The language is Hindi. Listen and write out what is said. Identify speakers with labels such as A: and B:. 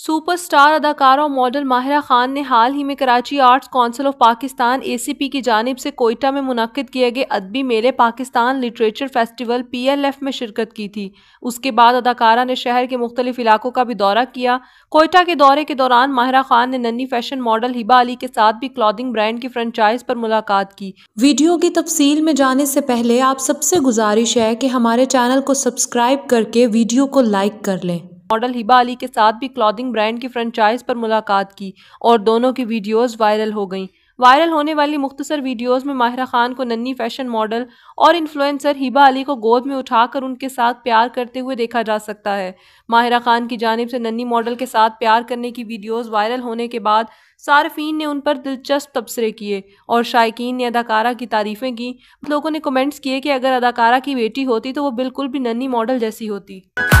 A: सुपरस्टार अदाकारा और मॉडल माहिरा खान ने हाल ही में Karachi arts council of Pakistan ACP की जानब से कोयटा में मुनद किए गए अदबी मेले पाकिस्तान लिटरेचर फेस्टिवल पीएलएफ में शिरकत की थी उसके बाद अदाकारा ने शहर के मुख्तलिफ इलाकों का भी दौरा किया कोयटा के दौरे के दौरान माहिरा खान ने नन्नी फैशन मॉडल हिबा अली के साथ भी क्लॉदिंग ब्रांड की फ्रेंचाइज पर मुलाकात की वीडियो की तफसील में जाने से पहले आप सबसे गुजारिश है कि हमारे चैनल को सब्सक्राइब करके वीडियो को लाइक कर लें मॉडल हिबा अली के साथ भी क्लॉथिंग ब्रांड की फ्रेंचाइज पर मुलाकात की और दोनों की वीडियोस वायरल हो गईं वायरल होने वाली मुख्तसर वीडियोस में माहिरा खान को नन्नी फैशन मॉडल और इन्फ्लुएंसर हिबा अली को गोद में उठाकर उनके साथ प्यार करते हुए देखा जा सकता है माहिरा खान की जानब से नन्नी मॉडल के साथ प्यार करने की वीडियोस वायरल होने के बाद सार्फीन ने उन पर दिलचस्प तबसरे किए और शायकीन ने अदाकारा की तारीफ़ें की लोगों ने कमेंट्स किए कि अगर अदाकारा की बेटी होती तो वो बिल्कुल भी नन्नी मॉडल जैसी होती